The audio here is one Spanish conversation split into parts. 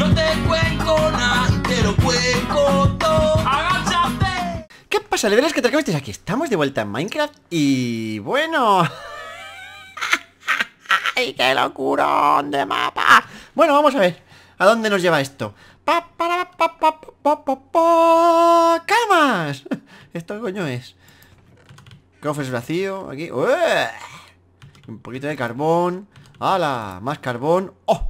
No te cuenco nada, te lo cuenco todo. ¡Agáchate! ¿Qué pasa, leveles que te acabasteis? Aquí estamos de vuelta en Minecraft y... bueno... ¡Ay, qué locurón de mapa! Bueno, vamos a ver. ¿A dónde nos lleva esto? Pa, pa pa, pa, ¡Camas! ¿Esto coño es? Cofres vacío, aquí. Un poquito de carbón. ¡Hala! Más carbón. ¡Oh!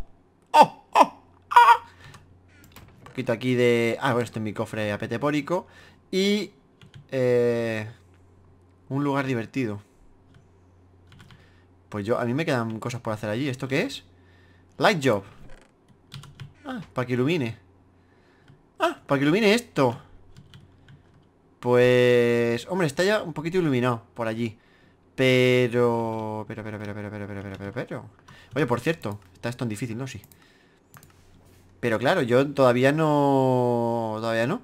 aquí de... Ah, bueno, este es mi cofre apetepórico. Y... un lugar divertido. Pues yo... A mí me quedan cosas por hacer allí. ¿Esto qué es? Light job. Ah, para que ilumine. Ah, para que ilumine esto. Pues... Hombre, está ya un poquito iluminado por allí. Pero... Pero, pero, pero, pero, pero, pero, pero, pero, pero... Oye, por cierto, está esto en difícil, ¿no? Sí. Pero claro, yo todavía no... Todavía no.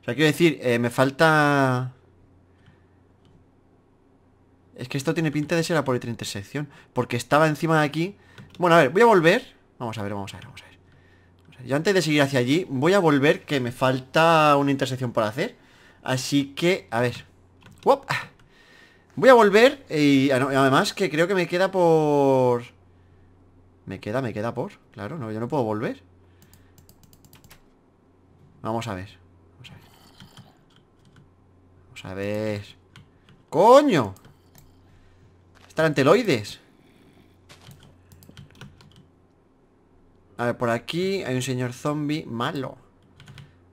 O sea, quiero decir, eh, me falta... Es que esto tiene pinta de ser la por intersección. Porque estaba encima de aquí. Bueno, a ver, voy a volver. Vamos a ver, vamos a ver, vamos a ver. Vamos Yo antes de seguir hacia allí, voy a volver que me falta una intersección por hacer. Así que, a ver. Voy a volver y ah, además que creo que me queda por... Me queda, me queda por. Claro, no, yo no puedo volver. Vamos a ver. Vamos a ver. Vamos a ver. A ver, por aquí hay un señor zombie malo.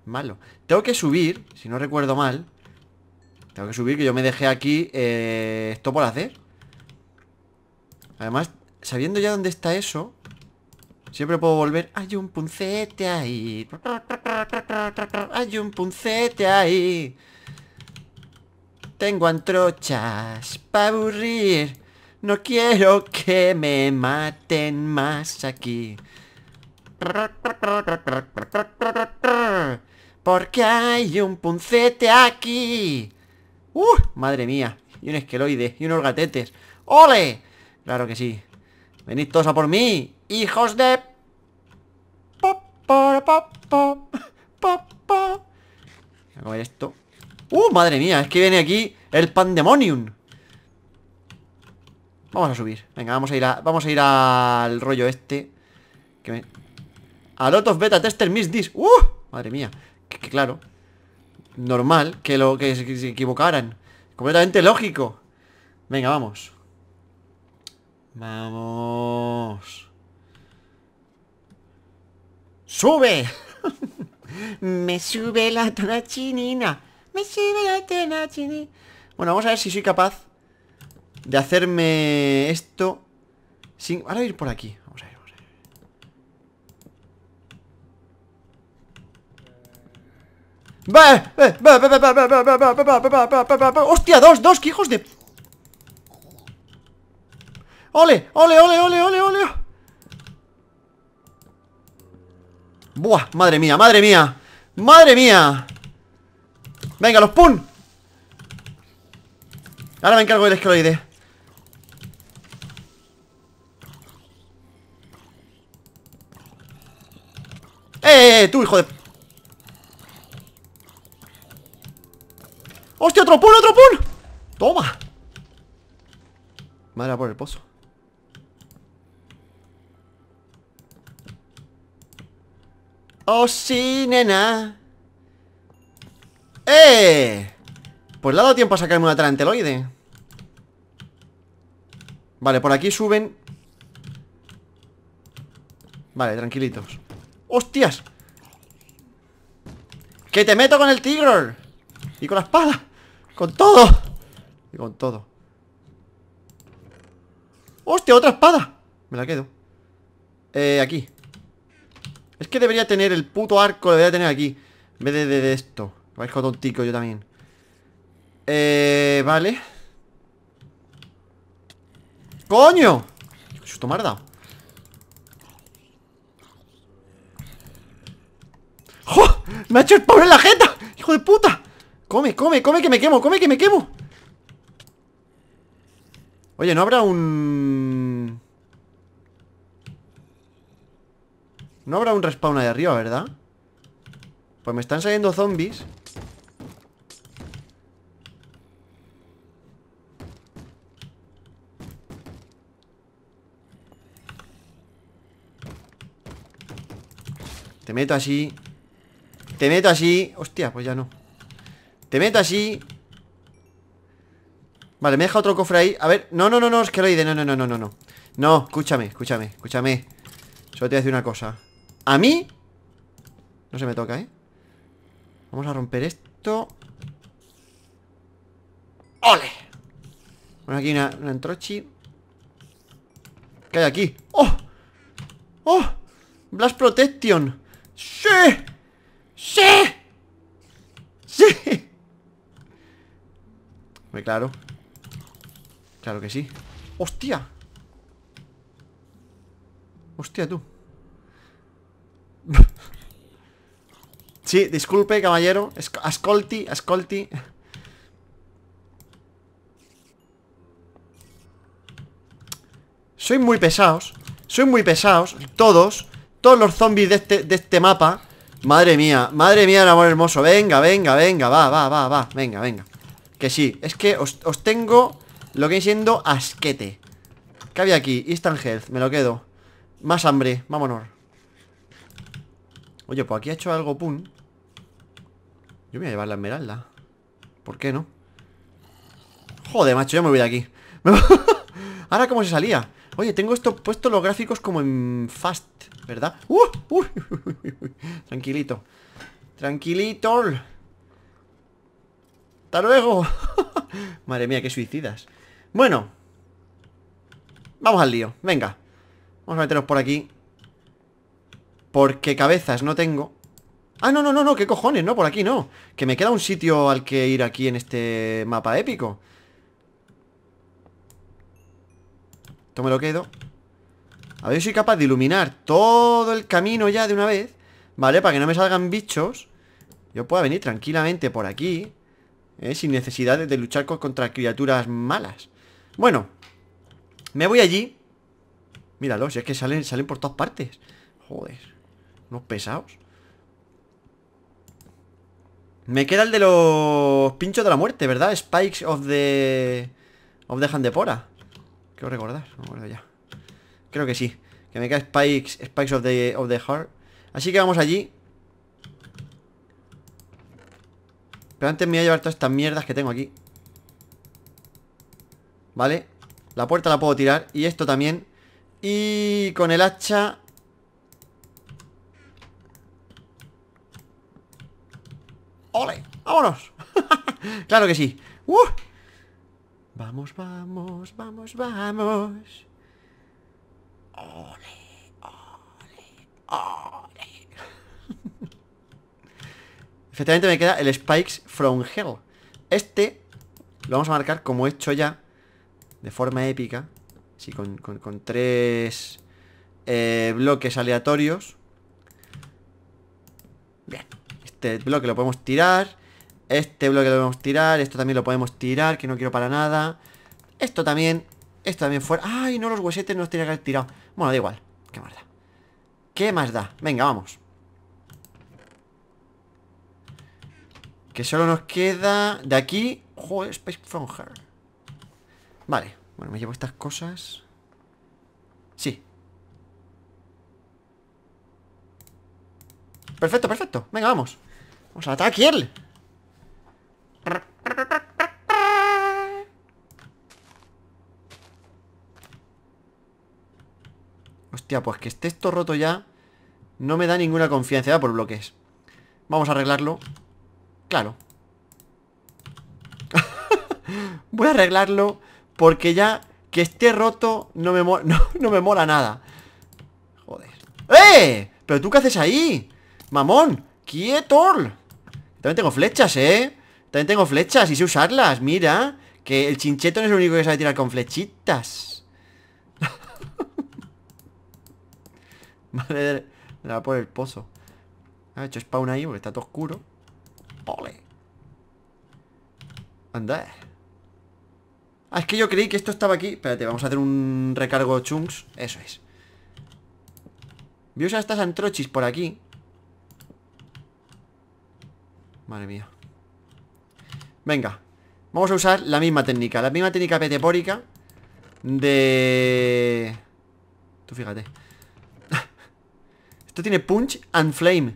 Malo. Tengo que subir, si no recuerdo mal. Tengo que subir, que yo me dejé aquí eh, esto por hacer. Además, sabiendo ya dónde está eso, siempre puedo volver. Hay un puncete ahí. Hay un puncete ahí. Tengo antrochas para aburrir. No quiero que me maten más aquí. Porque hay un puncete aquí. ¡Uh! Madre mía. Y un esqueloide. Y unos gatetes. ¡Ole! Claro que sí. Venid todos a por mí, hijos de... Pop, pop, pop, pop, Voy a esto. ¡Uh, madre mía! Es que viene aquí el pandemonium. Vamos a subir. Venga, vamos a ir a, vamos a ir al rollo este. Que me... A lot of beta tester miss this. ¡Uh! Madre mía. Que, claro. Normal que lo que se equivocaran. Completamente lógico. Venga, vamos. Vamos. ¡Sube! Me sube la tona chinina. Me sube la tona chinina. Bueno, vamos a ver si soy capaz de hacerme esto sin... Ahora ir por aquí. Vamos a ver, vamos a ver. ve, ve, ve! ve ¡Hostia! ¡Dos! ¡Dos! hijos de... ¡Ole! ¡Ole, ole, ole, ole, ole! ¡Buah! ¡Madre mía, madre mía! ¡Madre mía! ¡Venga, los pun! Ahora me encargo del escaloide ¡Eh, eh, eh tú, hijo de... ¡Hostia, otro pun, otro pun! ¡Toma! Madre, a por el pozo Oh, sí, nena ¡Eh! Pues le ha dado tiempo a sacarme una taranteloide Vale, por aquí suben Vale, tranquilitos ¡Hostias! ¡Que te meto con el tigre! Y con la espada Con todo Y con todo ¡Hostia, otra espada! Me la quedo Eh, aquí es que debería tener el puto arco, lo debería tener aquí. En vez de, de, de esto. Parezco tontico yo también. Eh, vale. ¡Coño! Susto marda! ¡Jo! ¡Me ha hecho el pobre en la jeta! ¡Hijo de puta! Come, come, come que me quemo, come que me quemo. Oye, ¿no habrá un No habrá un respawn ahí arriba, ¿verdad? Pues me están saliendo zombies Te meto así Te meto así Hostia, pues ya no Te meto así Vale, me deja otro cofre ahí A ver, no, no, no, no, es que lo he no, No, no, no, no, no No, escúchame, escúchame, escúchame Solo te voy a decir una cosa a mí No se me toca, ¿eh? Vamos a romper esto ¡Ole! Bueno, aquí una, una entrochi ¿Qué hay aquí? ¡Oh! ¡Oh! Blast Protection ¡Sí! ¡Sí! ¡Sí! Muy claro Claro que sí ¡Hostia! Hostia, tú Sí, disculpe, caballero. Ascolti, ascolti. Soy muy pesados. Soy muy pesados. Todos. Todos los zombies este, de este, mapa. Madre mía, madre mía, el amor hermoso. Venga, venga, venga, va, va, va, va. Venga, venga. Que sí, es que os, tengo lo que siendo asquete. ¿Qué había aquí? Instant health, me lo quedo. Más hambre, vámonos. Oye, pues aquí ha hecho algo Pum yo me voy a llevar la esmeralda. ¿Por qué no? Joder, macho, ya me voy de aquí. Ahora cómo se salía. Oye, tengo esto puesto los gráficos como en fast, ¿verdad? ¡Uh! Tranquilito. Tranquilito. ¡Hasta luego! Madre mía, qué suicidas. Bueno. Vamos al lío. Venga. Vamos a meternos por aquí. Porque cabezas no tengo. Ah, no, no, no, no, qué cojones, no, por aquí no Que me queda un sitio al que ir aquí en este mapa épico Esto me lo quedo A ver si soy capaz de iluminar todo el camino ya de una vez Vale, para que no me salgan bichos Yo pueda venir tranquilamente por aquí ¿eh? Sin necesidad de, luchar contra criaturas malas Bueno Me voy allí Míralo, si es que salen, salen por todas partes Joder Unos pesados me queda el de los pinchos de la muerte, ¿verdad? Spikes of the... Of the Pora Quiero recordar, ya Creo que sí Que me queda Spikes, spikes of, the, of the Heart Así que vamos allí Pero antes me voy a llevar todas estas mierdas que tengo aquí Vale La puerta la puedo tirar Y esto también Y con el hacha ¡Ole! ¡Vámonos! ¡Claro que sí! ¡Uh! Vamos, vamos, vamos, vamos. ¡Ole! ¡Ole! ¡Ole! Efectivamente me queda el Spikes from Hell. Este lo vamos a marcar como hecho ya de forma épica. Sí, con, con, tres eh, bloques aleatorios. Este bloque lo podemos tirar Este bloque lo podemos tirar Esto también lo podemos tirar, que no quiero para nada Esto también Esto también fuera ¡Ay, no, los huesetes no los tenía que haber tirado! Bueno, da igual, qué más da ¿Qué más da? Venga, vamos Que solo nos queda de aquí Joder, Space from Vale, bueno, me llevo estas cosas Sí Perfecto, perfecto, venga, vamos Vamos pues al Hostia, pues que esté esto roto ya No me da ninguna confianza, por bloques Vamos a arreglarlo Claro Voy a arreglarlo Porque ya que esté roto No me, no, no me mola nada Joder ¡Eh! ¿Pero tú qué haces ahí? ¡Mamón! ¡Quieto! También tengo flechas, ¿eh? También tengo flechas y sé usarlas, mira Que el chincheto no es el único que sabe tirar con flechitas Vale, me la por el pozo Ha hecho spawn ahí porque está todo oscuro Ole Anda Ah, es que yo creí que esto estaba aquí Espérate, vamos a hacer un recargo chunks Eso es Voy a estas antrochis por aquí Madre mía Venga Vamos a usar la misma técnica La misma técnica petepórica De... Tú fíjate Esto tiene punch and flame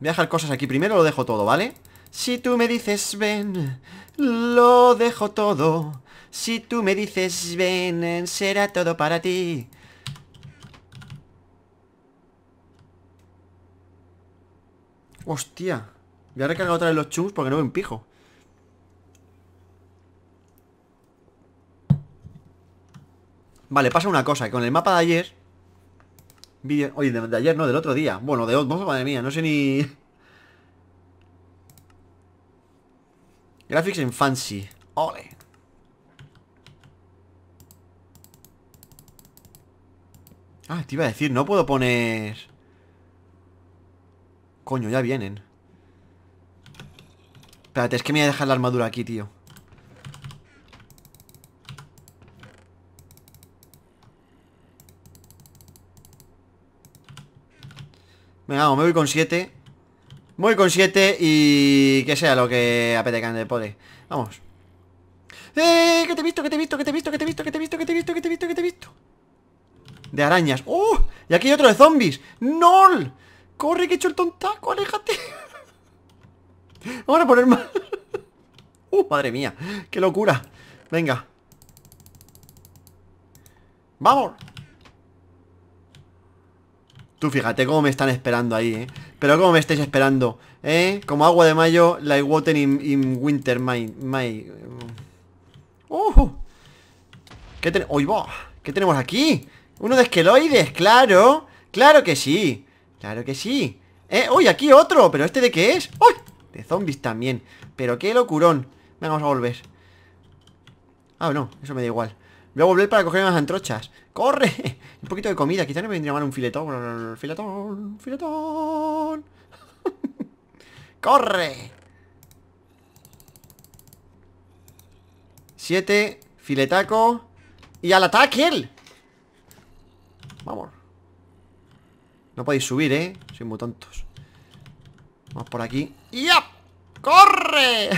Voy a dejar cosas aquí primero, lo dejo todo, ¿vale? Si tú me dices ven, lo dejo todo. Si tú me dices ven, será todo para ti. Hostia. Voy a recargar otra vez los chungs porque no me un pijo. Vale, pasa una cosa, que con el mapa de ayer video, Oye, de, ayer no, del otro día Bueno, de otro, madre mía, no sé ni... Graphics en fancy Ole Ah, te iba a decir, no puedo poner... Coño, ya vienen Espérate, es que me voy a dejar la armadura aquí, tío Venga, vamos, me voy con 7 voy con 7 y... Que sea lo que apetecan de poder. Vamos ¡Eh! Que te he visto, que te he visto, que te he visto, que te he visto, que te he visto, que te he visto, que te he visto, que te he visto De arañas ¡Uh! Y aquí hay otro de zombies ¡Nol! Corre, que he hecho el tontaco, aléjate. Vamos a poner más. Uh, madre mía. Qué locura. Venga. ¡Vamos! Tú fíjate cómo me están esperando ahí, ¿eh? Pero cómo me estáis esperando, ¿eh? Como agua de mayo, like water in, winter, my... my... Um. Uh, ¿Qué, ¿Qué tenemos aquí? ¡Uno de esqueloides! ¡Claro! ¡Claro que sí! Claro que sí ¡Eh! ¡Uy! Aquí otro ¿Pero este de qué es? ¡Uy! De zombies también Pero qué locurón Venga, vamos a volver Ah, no Eso me da igual Voy a volver para coger más antrochas ¡Corre! Un poquito de comida Quizá no me vendría mal un filetón Filetón Filetón ¡Corre! Siete Filetaco Y al ataque él! Vamos no podéis subir, ¿eh? Soy muy tontos Vamos por aquí ¡Ya! ¡Corre!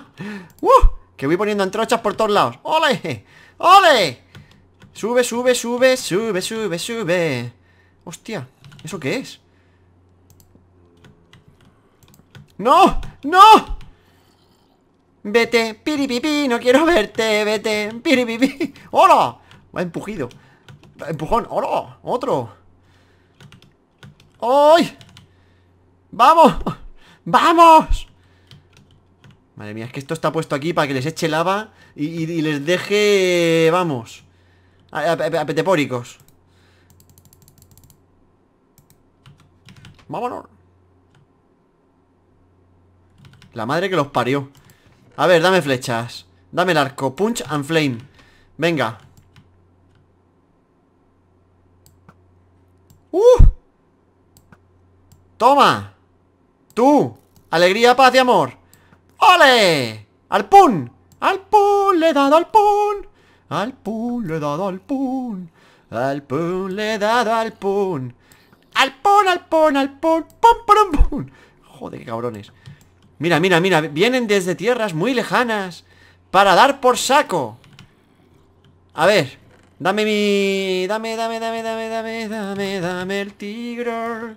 ¡Uh! Que voy poniendo antrochas por todos lados ¡Ole! ¡Ole! Sube, sube, sube, sube, sube, sube Hostia, ¿eso qué es? ¡No! ¡No! Vete, piripipi, no quiero verte, vete, piripipi ¡Hola! Va empujido Empujón, ¡hola! Otro ¡Ay! ¡Vamos! ¡Vamos! Madre mía, es que esto está puesto aquí para que les eche lava y, les deje... Vamos Apetepóricos Vámonos La madre que los parió A ver, dame flechas Dame el arco, punch and flame Venga ¡Uh! Toma. Tú. Alegría, paz y amor. ¡Ole! ¡Al pun! ¡Al pun! Le he dado al pun. Al pun, le he dado al pun. Al pun, le he dado al pun. Al pun, al pun, al pun. Pum, pum, pum. Joder, qué cabrones. Mira, mira, mira. Vienen desde tierras muy lejanas. Para dar por saco. A ver. Dame mi... Dame, dame, dame, dame, dame, dame, dame el tigre.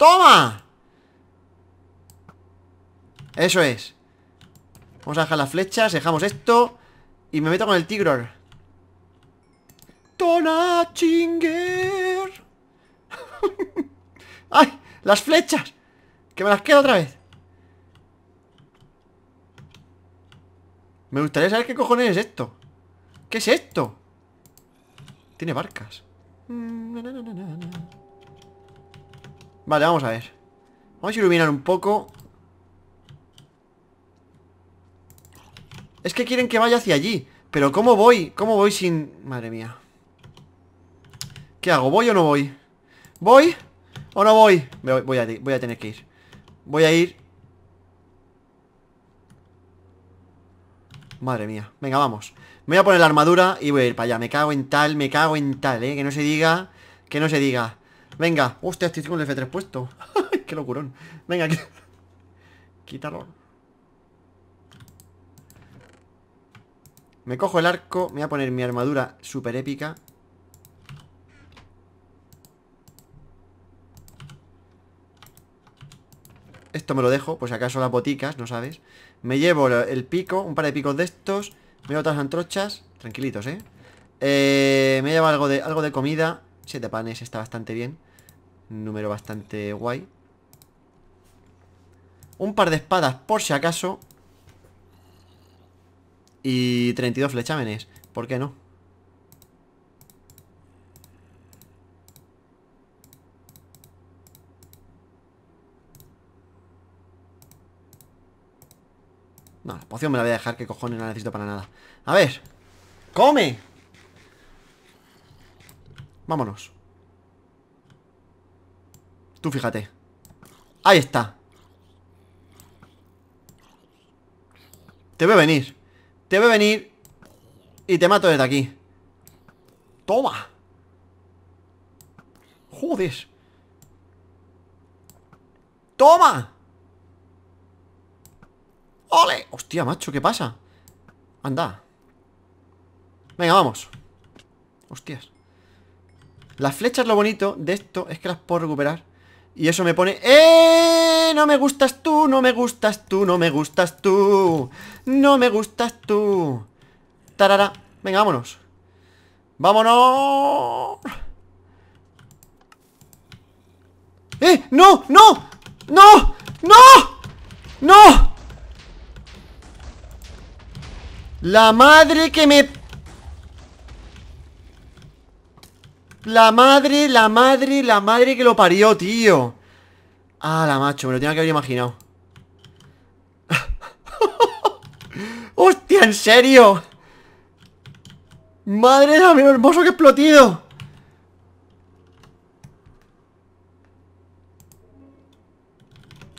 ¡Toma! Eso es Vamos a dejar las flechas, dejamos esto Y me meto con el tigre. Tona chinger ¡Ay! ¡Las flechas! ¡Que me las queda otra vez! Me gustaría saber qué cojones es esto ¿Qué es esto? Tiene barcas mm, Vale, vamos a ver. Vamos a iluminar un poco. Es que quieren que vaya hacia allí. Pero ¿cómo voy? ¿Cómo voy sin...? Madre mía. ¿Qué hago? ¿Voy o no voy? ¿Voy o no voy? Voy a, voy a tener que ir. Voy a ir... Madre mía. Venga, vamos. Me voy a poner la armadura y voy a ir para allá. Me cago en tal, me cago en tal, ¿eh? Que no se diga... Que no se diga. Venga, hostia, estoy con el F3 puesto Qué locurón Venga, quítalo Me cojo el arco Me voy a poner mi armadura super épica Esto me lo dejo, pues acaso las boticas, no sabes Me llevo el pico, un par de picos de estos Me llevo otras antrochas Tranquilitos, ¿eh? eh me llevo algo de, algo de comida 7 panes está bastante bien. número bastante guay. Un par de espadas por si acaso. Y 32 flechámenes. ¿Por qué no? No, la poción me la voy a dejar Que cojones no la necesito para nada A ver ¡Come! Vámonos Tú fíjate Ahí está Te veo venir Te veo venir Y te mato desde aquí Toma Joder Toma ¡Ole! Hostia, macho, ¿qué pasa? Anda Venga, vamos Hostias las flechas, lo bonito de esto es que las puedo recuperar. Y eso me pone... ¡Eh! No me gustas tú, no me gustas tú, no me gustas tú. No me gustas tú. Tarara. Venga, vámonos. Vámonos. ¡Eh! ¡No! ¡No! ¡No! ¡No! ¡No! ¡La madre que me La madre, la madre, la madre que lo parió, tío Ah, la macho, me lo tenía que haber imaginado ¡Hostia, en serio! ¡Madre mía, lo hermoso que explotido.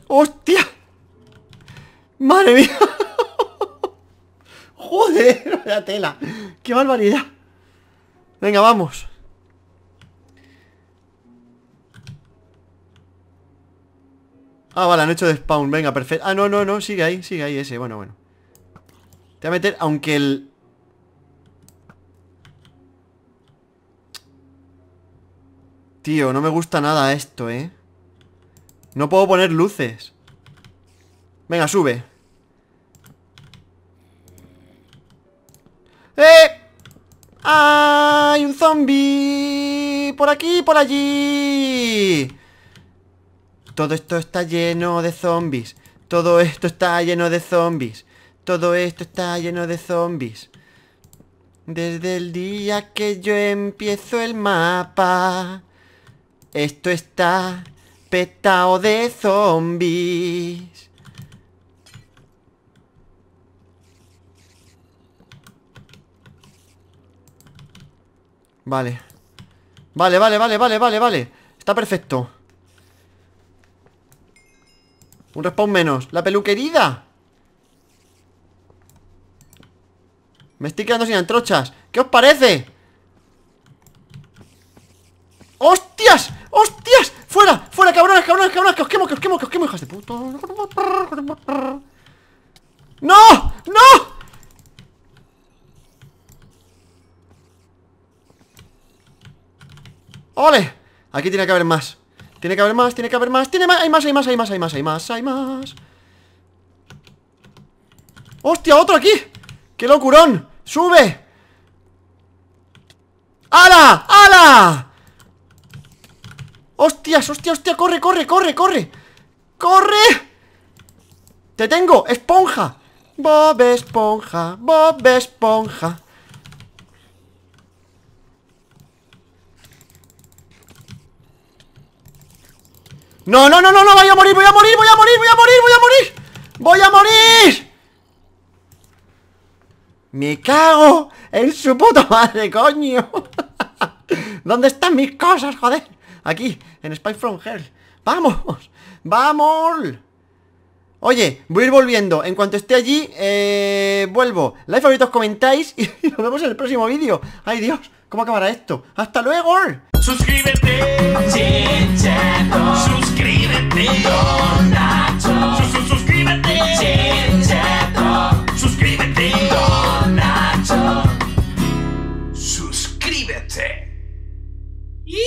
¡Hostia! ¡Madre mía! ¡Joder! ¡La tela! ¡Qué barbaridad! Venga, vamos Ah, vale, han hecho de spawn, venga, perfecto Ah, no, no, no, sigue ahí, sigue ahí ese, bueno, bueno Te voy a meter, aunque el... Tío, no me gusta nada esto, eh No puedo poner luces Venga, sube ¡Eh! ¡Hay un zombie! ¡Por aquí, por allí! Todo esto está lleno de zombies. Todo esto está lleno de zombies. Todo esto está lleno de zombies. Desde el día que yo empiezo el mapa, esto está petado de zombies. Vale. Vale, vale, vale, vale, vale, vale. Está perfecto. Un respawn menos. ¡La peluquerida! Me estoy quedando sin antrochas. ¿Qué os parece? ¡Hostias! ¡Hostias! ¡Fuera! ¡Fuera, cabrones, cabrones, cabrones! ¡Que os quemo, que os quemo, que os quemo, hijas de puto ¡No! ¡No! ¡Ole! Aquí tiene que haber más tiene que haber más, tiene que haber más Tiene más, hay más, hay más, hay más, hay más, hay más, hay más ¡Hostia, otro aquí! ¡Qué locurón! ¡Sube! ¡Hala! ¡Hala! ¡Hostias, hostia, hostia! ¡Corre, corre, corre, corre! ¡Corre! ¡Te tengo! ¡Esponja! Bob Esponja, Bob Esponja No, no, no, no, no, voy a morir, voy a morir, voy a morir, voy a morir, voy a morir ¡Voy a morir! ¡Me cago en su puta madre, coño! ¿Dónde están mis cosas, joder? Aquí, en Spy From Hell ¡Vamos! ¡Vamos! Oye, voy a ir volviendo. En cuanto esté allí, eh, vuelvo. Like, favoritos, comentáis y nos vemos en el próximo vídeo. Ay, Dios, ¿cómo acabará esto? ¡Hasta luego! Suscríbete, chincheto. Suscríbete, Don suscríbete, Suscríbete, Don Suscríbete. Y.